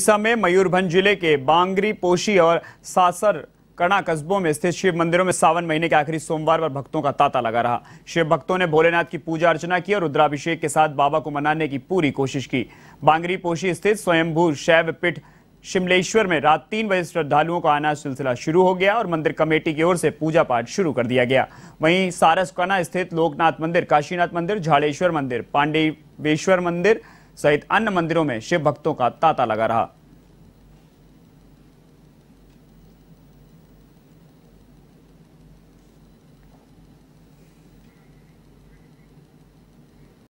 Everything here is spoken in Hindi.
उड़ीसा में मयूरभंज जिले के बांगरी पोशी और सासर कणा कस्बों में स्थित शिव मंदिरों में सावन महीने के आखिरी सोमवार पर भक्तों का तांता लगा रहा शिव भक्तों ने भोलेनाथ की पूजा अर्चना की और रुद्राभिषेक के साथ बाबा को मनाने की पूरी कोशिश की बांगरी पोशी स्थित स्वयंभू शैव पीठ शिमलेश्वर में रात तीन बजे श्रद्धालुओं का आना सिलसिला शुरू हो गया और मंदिर कमेटी की ओर से पूजा पाठ शुरू कर दिया गया वहीं सारस कना स्थित लोकनाथ मंदिर काशीनाथ मंदिर झाड़ेश्वर मंदिर पांडेवेश्वर मंदिर सहित अन्य मंदिरों में शिव भक्तों का तांता लगा रहा